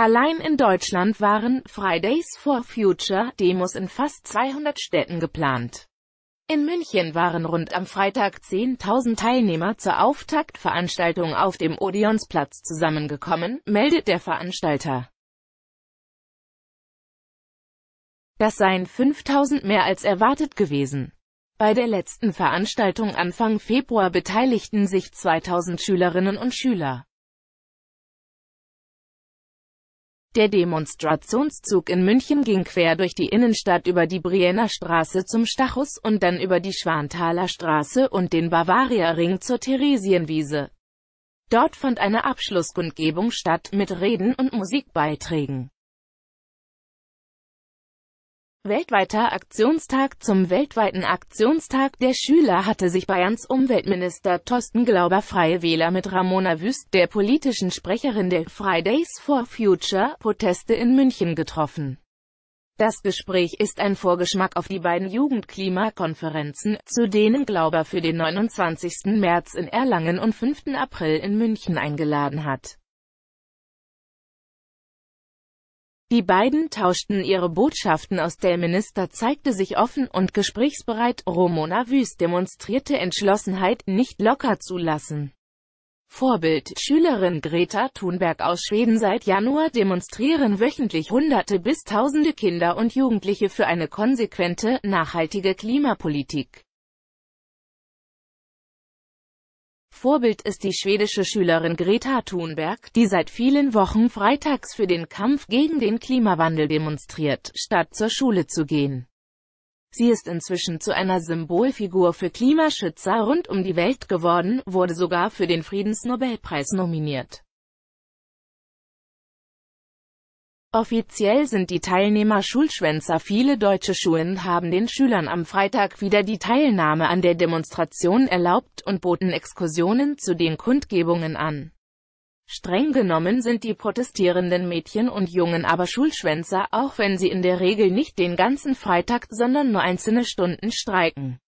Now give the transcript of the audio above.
Allein in Deutschland waren Fridays for Future Demos in fast 200 Städten geplant. In München waren rund am Freitag 10.000 Teilnehmer zur Auftaktveranstaltung auf dem Odeonsplatz zusammengekommen, meldet der Veranstalter. Das seien 5.000 mehr als erwartet gewesen. Bei der letzten Veranstaltung Anfang Februar beteiligten sich 2.000 Schülerinnen und Schüler. Der Demonstrationszug in München ging quer durch die Innenstadt über die Brienner Straße zum Stachus und dann über die Schwanthaler Straße und den Bavaria-Ring zur Theresienwiese. Dort fand eine Abschlusskundgebung statt, mit Reden und Musikbeiträgen. Weltweiter Aktionstag Zum weltweiten Aktionstag der Schüler hatte sich Bayerns Umweltminister Thorsten Glauber Freie Wähler mit Ramona Wüst, der politischen Sprecherin der Fridays for Future Proteste in München getroffen. Das Gespräch ist ein Vorgeschmack auf die beiden Jugendklimakonferenzen, zu denen Glauber für den 29. März in Erlangen und 5. April in München eingeladen hat. Die beiden tauschten ihre Botschaften aus, der Minister zeigte sich offen und gesprächsbereit, Romona Wüst demonstrierte Entschlossenheit, nicht locker zu lassen. Vorbild, Schülerin Greta Thunberg aus Schweden Seit Januar demonstrieren wöchentlich Hunderte bis Tausende Kinder und Jugendliche für eine konsequente, nachhaltige Klimapolitik. Vorbild ist die schwedische Schülerin Greta Thunberg, die seit vielen Wochen freitags für den Kampf gegen den Klimawandel demonstriert, statt zur Schule zu gehen. Sie ist inzwischen zu einer Symbolfigur für Klimaschützer rund um die Welt geworden, wurde sogar für den Friedensnobelpreis nominiert. Offiziell sind die Teilnehmer Schulschwänzer. Viele deutsche Schulen haben den Schülern am Freitag wieder die Teilnahme an der Demonstration erlaubt und boten Exkursionen zu den Kundgebungen an. Streng genommen sind die protestierenden Mädchen und Jungen aber Schulschwänzer, auch wenn sie in der Regel nicht den ganzen Freitag, sondern nur einzelne Stunden streiken.